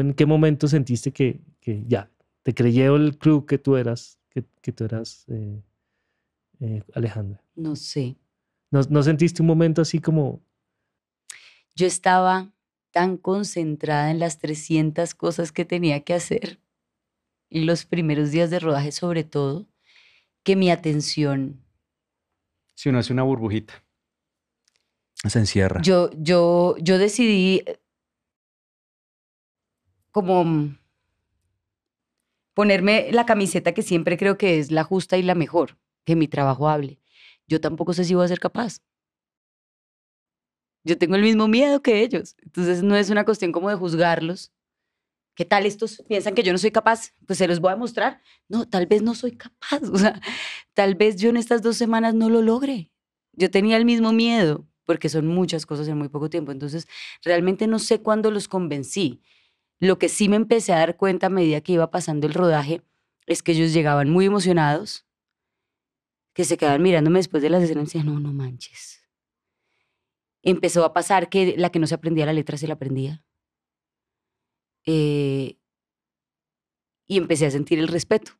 en qué momento sentiste que, ya te creyó el club que tú eras, que, tú eras eh, eh, Alejandra? No sé. ¿No, sentiste un momento así como... Yo estaba tan concentrada en las 300 cosas que tenía que hacer y los primeros días de rodaje sobre todo, que mi atención... Si uno hace una burbujita, se encierra. Yo, yo, yo decidí, como mm, ponerme la camiseta que siempre creo que es la justa y la mejor, que mi trabajo hable. Yo tampoco sé si voy a ser capaz. Yo tengo el mismo miedo que ellos. Entonces no es una cuestión como de juzgarlos. ¿Qué tal estos piensan que yo no soy capaz? Pues se los voy a mostrar. No, tal vez no soy capaz. O sea, tal vez yo en estas dos semanas no lo logre. Yo tenía el mismo miedo porque son muchas cosas en muy poco tiempo. Entonces, realmente no sé cuándo los convencí. Lo que sí me empecé a dar cuenta a medida que iba pasando el rodaje es que ellos llegaban muy emocionados, que se quedaban mirándome después de las escenas y decían, no, no manches. Empezó a pasar que la que no se aprendía la letra se la aprendía. Eh, y empecé a sentir el respeto.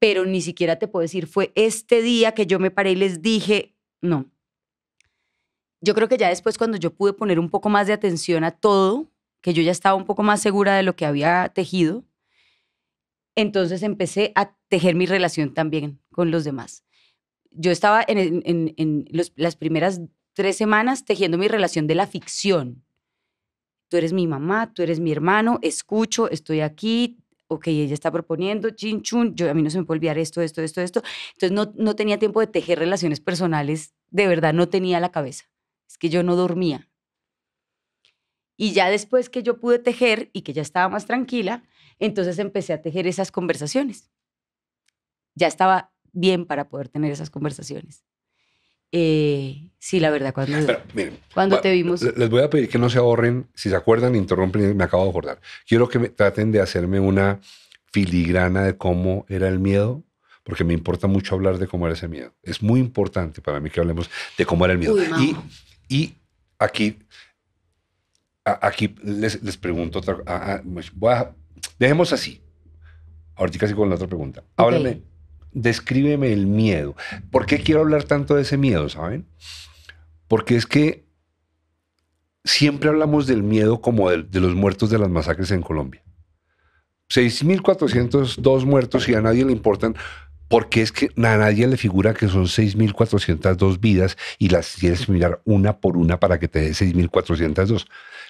Pero ni siquiera te puedo decir, fue este día que yo me paré y les dije, no. Yo creo que ya después cuando yo pude poner un poco más de atención a todo, que yo ya estaba un poco más segura de lo que había tejido, entonces empecé a tejer mi relación también con los demás. Yo estaba en, las primeras tres semanas tejiendo mi relación de la ficción. Tú eres mi mamá, tú eres mi hermano, escucho, estoy aquí, ok, ella está proponiendo, chin, chun, yo, a mí no se me puede olvidar esto, esto, esto, esto. Entonces no, no tenía tiempo de tejer relaciones personales, de verdad no tenía la cabeza. Es que yo no dormía, y ya después que yo pude tejer y que ya estaba más tranquila, entonces empecé a tejer esas conversaciones. Ya estaba bien para poder tener esas conversaciones. Eh, sí, la verdad, cuando, cuando te vimos... Les voy a pedir que no se ahorren, si se acuerdan, interrumpen, me acabo de acordar. Quiero que me, traten de hacerme una filigrana de cómo era el miedo, porque me importa mucho hablar de cómo era ese miedo. Es muy importante para mí que hablemos de cómo era el miedo. y aquí aquí les, pregunto otra a, pues, dejemos así. Ahorita casi con la otra pregunta. Ahora Háblame, descríbeme el miedo. ¿Por qué quiero hablar tanto de ese miedo, saben? Porque es que siempre hablamos del miedo como de, de los muertos de las masacres en Colombia. 6.402 muertos y a nadie le importan porque es que a nadie le figura que son 6.402 vidas y las tienes que mirar una por una para que te dé 6.402.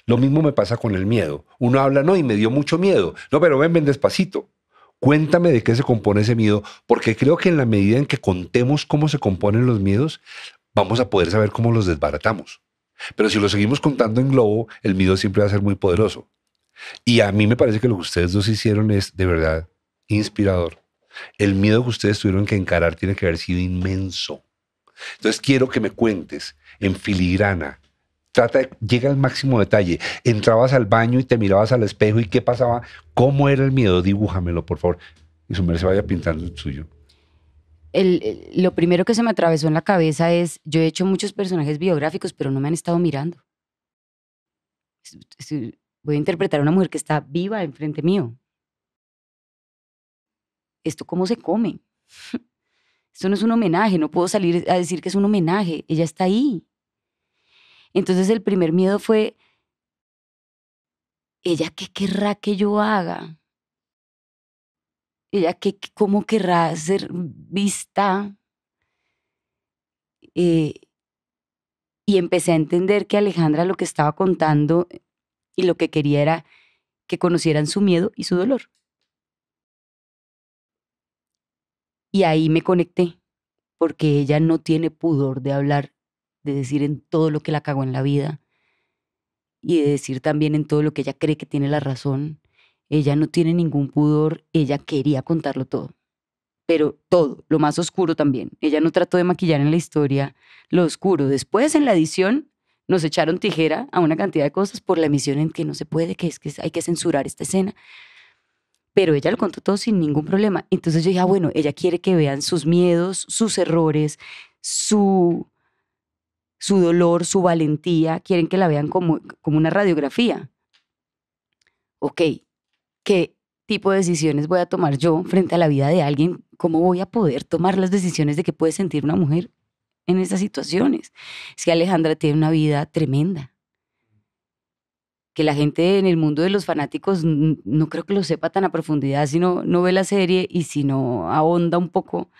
Lo mismo me pasa con el miedo. Uno habla, no, y me dio mucho miedo. No, pero ven, ven despacito. Cuéntame de qué se compone ese miedo, porque creo que en la medida en que contemos cómo se componen los miedos, vamos a poder saber cómo los desbaratamos. Pero si lo seguimos contando en globo, el miedo siempre va a ser muy poderoso. Y a mí me parece que lo que ustedes dos hicieron es de verdad inspirador. El miedo que ustedes tuvieron que encarar tiene que haber sido inmenso. Entonces quiero que me cuentes en filigrana. Trata llega al máximo detalle. Entrabas al baño y te mirabas al espejo y qué pasaba. ¿Cómo era el miedo? Dibújamelo, por favor. Y su merced vaya pintando el suyo. lo primero que se me atravesó en la cabeza es, yo he hecho muchos personajes biográficos, pero no me han estado mirando. Voy a interpretar a una mujer que está viva enfrente mío. ¿esto cómo se come? Esto no es un homenaje, no puedo salir a decir que es un homenaje, ella está ahí. Entonces el primer miedo fue, ¿ella qué querrá que yo haga? ¿Ella que cómo querrá ser vista? Eh, y empecé a entender que Alejandra lo que estaba contando y lo que quería era que conocieran su miedo y su dolor. Y ahí me conecté, porque ella no tiene pudor de hablar, de decir en todo lo que la cagó en la vida y de decir también en todo lo que ella cree que tiene la razón. Ella no tiene ningún pudor, ella quería contarlo todo pero todo, lo más oscuro también. Ella no trató de maquillar en la historia lo oscuro. Después, en la edición, nos echaron tijera a una cantidad de cosas por la emisión en que no se puede, que es que hay que censurar esta escena pero ella lo contó todo sin ningún problema. Entonces yo dije, ah, bueno, ella quiere que vean sus miedos, sus errores, su, su dolor, su valentía, quieren que la vean como, como una radiografía. Ok, ¿qué tipo de decisiones voy a tomar yo frente a la vida de alguien? ¿Cómo voy a poder tomar las decisiones de que puede sentir una mujer en esas situaciones? Si Alejandra tiene una vida tremenda que la gente en el mundo de los fanáticos no creo que lo sepa tan a profundidad si no, ve la serie y si no ahonda un poco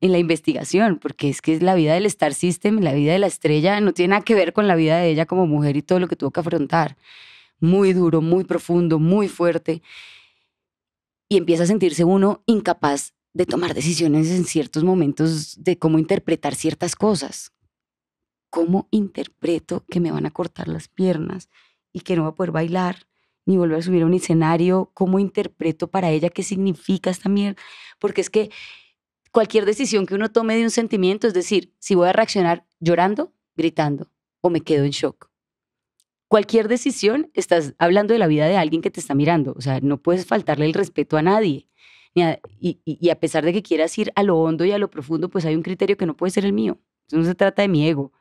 en la investigación, porque es que es la vida del Star System, la vida de la estrella, no tiene nada que ver con la vida de ella como mujer y todo lo que tuvo que afrontar. Muy duro, muy profundo, muy fuerte. Y empieza a sentirse uno incapaz de tomar decisiones en ciertos momentos de cómo interpretar ciertas cosas. ¿Cómo interpreto que me van a cortar las piernas? que no va a poder bailar ni volver a subir a un escenario, cómo interpreto para ella qué significa esta mierda, porque es que cualquier decisión que uno tome de un sentimiento, es decir, si voy a reaccionar llorando, gritando o me quedo en shock. Cualquier decisión, estás hablando de la vida de alguien que te está mirando, o sea, no puedes faltarle el respeto a nadie. y, y a pesar de que quieras ir a lo hondo y a lo profundo, pues hay un criterio que no puede ser el mío. No se trata de mi ego,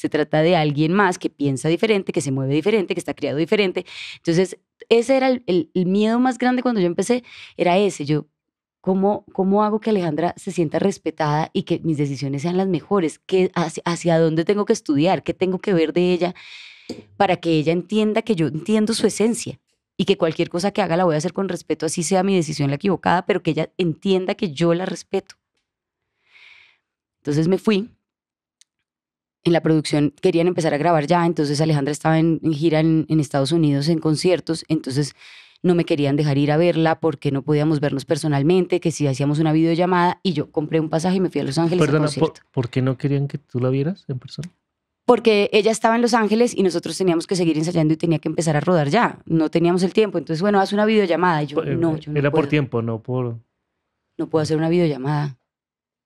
se trata de alguien más que piensa diferente, que se mueve diferente, que está criado diferente. Entonces, ese era el, miedo más grande cuando yo empecé, era ese, yo, ¿cómo, ¿cómo hago que Alejandra se sienta respetada y que mis decisiones sean las mejores? ¿Qué, hacia, ¿Hacia dónde tengo que estudiar? ¿Qué tengo que ver de ella para que ella entienda que yo entiendo su esencia? y que cualquier cosa que haga la voy a hacer con respeto, así sea mi decisión la equivocada, pero que ella entienda que yo la respeto. Entonces me fui en la producción querían empezar a grabar ya, entonces Alejandra estaba en, gira en, Estados Unidos en conciertos, entonces no me querían dejar ir a verla porque no podíamos vernos personalmente, que si hacíamos una videollamada y yo compré un pasaje y me fui a Los Ángeles. por, ¿por qué no querían que tú la vieras en persona? porque ella estaba en Los Ángeles y nosotros teníamos que seguir ensayando y tenía que empezar a rodar ya. No teníamos el tiempo. Entonces, bueno, haz una videollamada. Y yo, pues, no, eh, yo no Era por tiempo, no por... No puedo hacer una videollamada.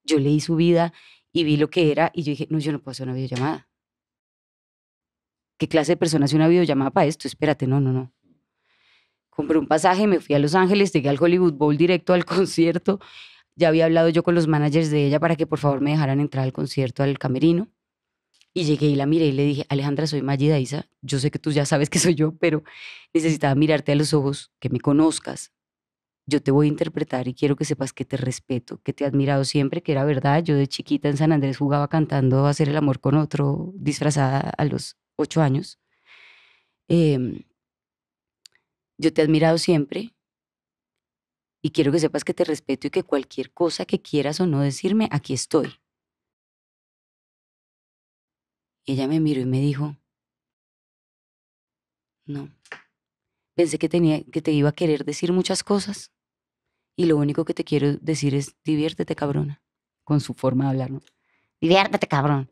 Yo leí su vida y vi lo que era y yo dije, no, yo no puedo hacer una videollamada. ¿Qué clase de persona hace una videollamada para esto? Espérate, no, no, no. Compré un pasaje, me fui a Los Ángeles, llegué al Hollywood Bowl directo al concierto. Ya había hablado yo con los managers de ella para que por favor me dejaran entrar al concierto, al camerino. Y llegué y la miré y le dije, Alejandra, soy Maggie Isa. Yo sé que tú ya sabes que soy yo, pero necesitaba mirarte a los ojos, que me conozcas, yo te voy a interpretar y quiero que sepas que te respeto, que te he admirado siempre, que era verdad. Yo de chiquita en San Andrés jugaba cantando hacer el amor con otro, disfrazada a los ocho años. Em, yo te he admirado siempre y quiero que sepas que te respeto y que cualquier cosa que quieras o no decirme, aquí estoy. Ella me miró y me dijo, no, pensé que, tenía, que te iba a querer decir muchas cosas y lo único que te quiero decir es, diviértete, cabrona, con su forma de hablar, Diviértete, cabrón.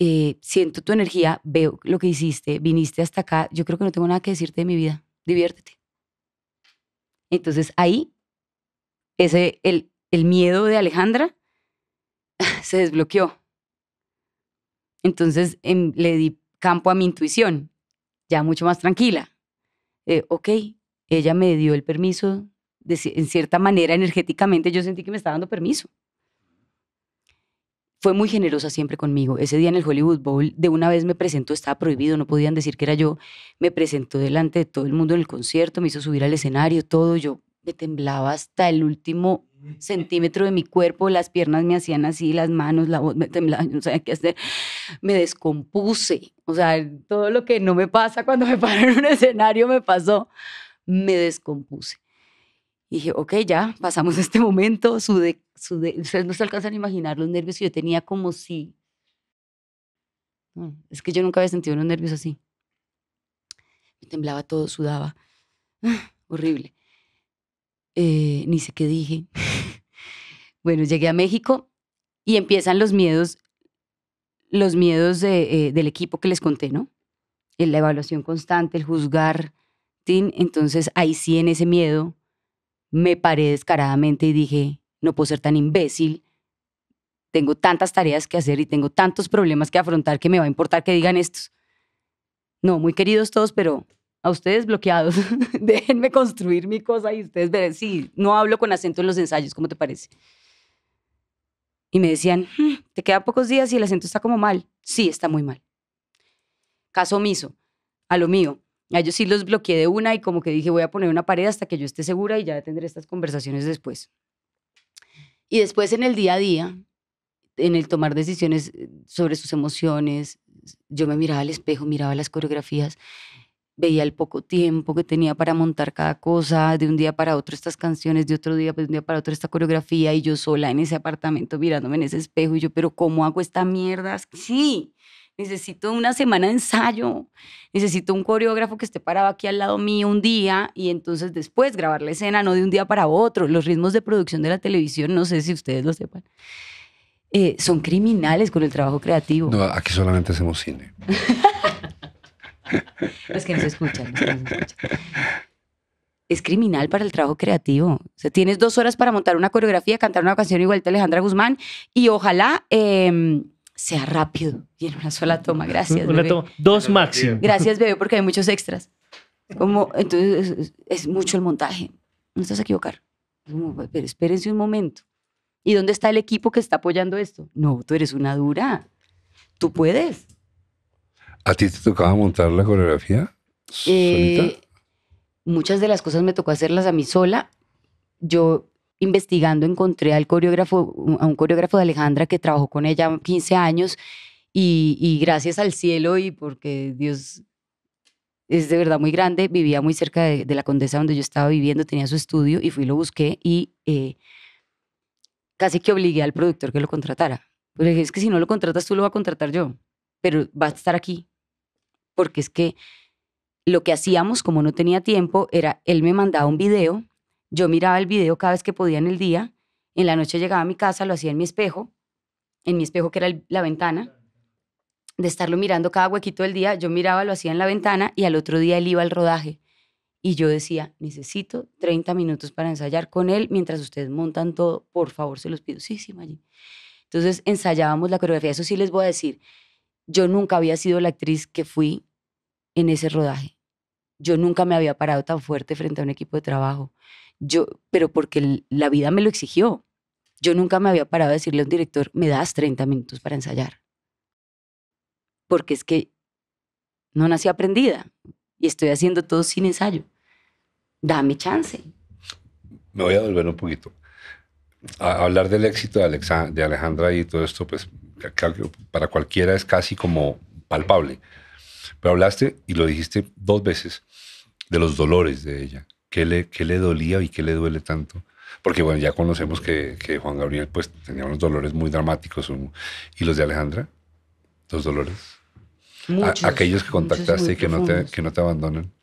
Eh, siento tu energía, veo lo que hiciste, viniste hasta acá, yo creo que no tengo nada que decirte de mi vida, diviértete. Entonces ahí, ese, el, el miedo de Alejandra se desbloqueó. Entonces em, le di campo a mi intuición, ya mucho más tranquila. Eh, ok, ella me dio el permiso, en cierta manera, energéticamente yo sentí que me estaba dando permiso. Fue muy generosa siempre conmigo. Ese día en el Hollywood Bowl, de una vez me presentó, estaba prohibido, no podían decir que era yo. Me presentó delante de todo el mundo en el concierto, me hizo subir al escenario, todo. Yo me temblaba hasta el último centímetro de mi cuerpo, las piernas me hacían así, las manos, la voz me temblaba, no sabía qué hacer, me descompuse, o sea, todo lo que no me pasa cuando me paro en un escenario me pasó, me descompuse. Y dije, ok, ya, pasamos este momento, sudé, Ustedes no se alcanzan a imaginar los nervios que yo tenía como si... Es que yo nunca había sentido unos nervios así. Me temblaba todo, sudaba. horrible. Eh, ni sé qué dije. bueno, llegué a México y empiezan los miedos, los miedos de, eh, del equipo que les conté, ¿no? La evaluación constante, el juzgar, entonces ahí sí en ese miedo me paré descaradamente y dije, no puedo ser tan imbécil, tengo tantas tareas que hacer y tengo tantos problemas que afrontar que me va a importar que digan estos. No, muy queridos todos, pero a ustedes bloqueados, déjenme construir mi cosa y ustedes verán, si no hablo con acento en los ensayos, ¿cómo te parece? Y me decían, hmm, te quedan pocos días y el acento está como mal. Sí, está muy mal. Caso omiso, a lo mío. Ah, yo sí los bloqueé de una y como que dije, voy a poner una pared hasta que yo esté segura y ya tendré estas conversaciones después. Y después en el día a día, en el tomar decisiones eh, sobre sus emociones, yo me miraba al espejo, miraba las coreografías, veía el poco tiempo que tenía para montar cada cosa, de un día para otro estas canciones, de otro día, pues, de un día para otro esta coreografía, y yo sola en ese apartamento mirándome en ese espejo, y yo, pero ¿cómo hago esta mierda? Sí, necesito una semana de ensayo, necesito un coreógrafo que esté parado aquí al lado mío un día y entonces después grabar la escena, no de un día para otro. Los ritmos de producción de la televisión, no sé si ustedes lo sepan. Eh, son criminales con el trabajo creativo. No, aquí solamente hacemos cine. es que se escuchan, Es criminal para el trabajo creativo. O sea, tienes dos horas para montar una coreografía, cantar una canción igual que Alejandra Guzmán y ojalá em, sea rápido y en una sola toma. Gracias. Una Toma. Dos máximo. Gracias, bebé, porque hay muchos extras. Como, entonces es, mucho el montaje. No estás a equivocar. Pero espérense un momento. ¿Y dónde está el equipo que está apoyando esto? No, tú eres una dura. Tú puedes. ¿A ti te tocaba montar la coreografía? Eh, muchas de las cosas me tocó hacerlas a mí sola. Yo investigando encontré al coreógrafo, a un coreógrafo de Alejandra que trabajó con ella 15 años y, gracias al cielo y porque Dios es de verdad muy grande, vivía muy cerca de, la condesa donde yo estaba viviendo, tenía su estudio y fui lo busqué y eh, casi que obligué al productor que lo contratara. Porque dije, es que si no lo contratas tú lo va a contratar yo, pero va a estar aquí. Porque es que lo que hacíamos, como no tenía tiempo, era él me mandaba un video yo miraba el video cada vez que podía en el día. En la noche llegaba a mi casa, lo hacía en mi espejo, en mi espejo que era la ventana. De estarlo mirando cada huequito del día, yo miraba, lo hacía en la ventana y al otro día él iba al rodaje. Y yo decía, necesito 30 minutos para ensayar con él mientras ustedes montan todo. Por favor, se los pido. Sí, sí, Maggi. Entonces ensayábamos la coreografía. Eso sí les voy a decir, yo nunca había sido la actriz que fui en ese rodaje. Yo nunca me había parado tan fuerte frente a un equipo de trabajo yo, pero porque la vida me lo exigió. Yo nunca me había parado a decirle a un director, me das 30 minutos para ensayar. Porque es que no nací aprendida y estoy haciendo todo sin ensayo. Dame chance. Me voy a volver un poquito. A hablar del éxito de, de Alejandra y todo esto, pues para cualquiera es casi como palpable. Pero hablaste y lo dijiste dos veces de los dolores de ella qué le, le dolía y qué le duele tanto. Porque bueno, ya conocemos que, Juan Gabriel pues tenía unos dolores muy dramáticos. ¿Y los de Alejandra? ¿Dos dolores? aquellos que contactaste y que no te abandonan.